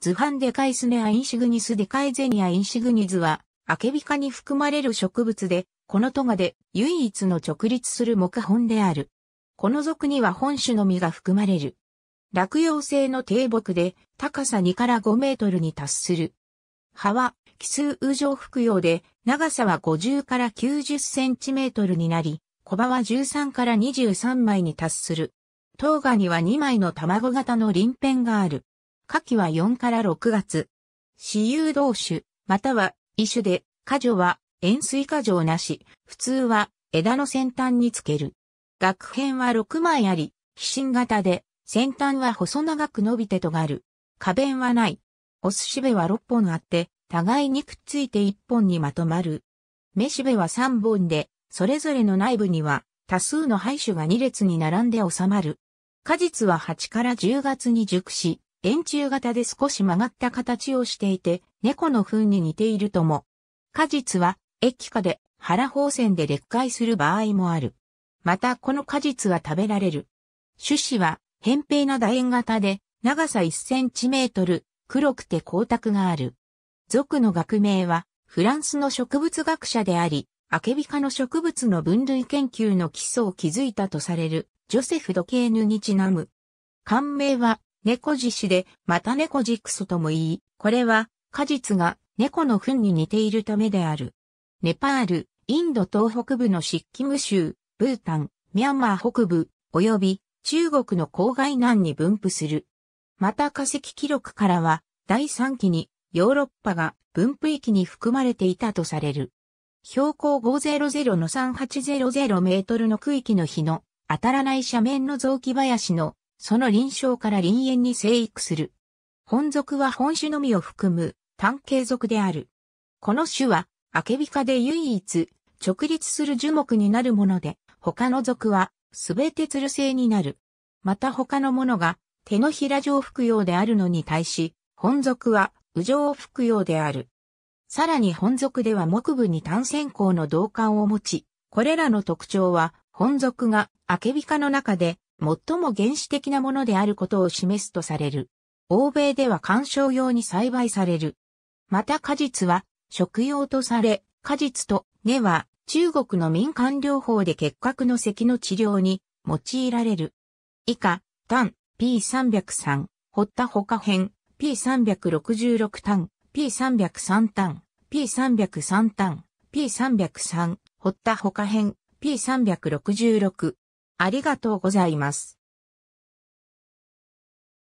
ズ版ンデカイスネアインシグニスデカイゼニアインシグニズは、アケビカに含まれる植物で、このトガで唯一の直立する木本である。この属には本種の実が含まれる。落葉性の低木で高さ2から5メートルに達する。葉は奇数羽状服用で長さは50から90センチメートルになり、小葉は13から23枚に達する。トウガには2枚の卵型の輪片がある。夏季は4から6月。私有同種、または異種で、果樹は塩水果樹なし、普通は枝の先端につける。学編は6枚あり、飛信型で、先端は細長く伸びてとがる。花弁はない。おすしべは6本あって、互いにくっついて1本にまとまる。めしべは3本で、それぞれの内部には、多数の胚種が2列に並んで収まる。果実は8から10月に熟し、円柱型で少し曲がった形をしていて、猫の糞に似ているとも。果実は、液化で、腹放線で裂化する場合もある。また、この果実は食べられる。種子は、扁平な楕円型で、長さ1センチメートル、黒くて光沢がある。属の学名は、フランスの植物学者であり、アケビ科の植物の分類研究の基礎を築いたとされる、ジョセフ・ドケーヌにちなむ。感名は、猫獅子で、また猫ジクソとも言い、これは、果実が猫の糞に似ているためである。ネパール、インド東北部のシッキム州、ブータン、ミャンマー北部、及び中国の郊外南に分布する。また化石記録からは、第3期にヨーロッパが分布域に含まれていたとされる。標高500の3800メートルの区域の日の当たらない斜面の雑木林のその臨床から林園に生育する。本属は本種のみを含む単形属である。この種は、アケビ科で唯一、直立する樹木になるもので、他の属は、すべてつる性になる。また他のものが、手のひら状服用であるのに対し、本属は、右状服用である。さらに本属では木部に単線香の銅管を持ち、これらの特徴は、本属がアケビ科の中で最も原始的なものであることを示すとされる。欧米では観賞用に栽培される。また果実は食用とされ、果実と根は中国の民間療法で結核の咳の治療に用いられる。以下、単 P303、堀田他編 P366 単 P303 単 P303 単 P303、堀田他編 P366 ありがとうございます。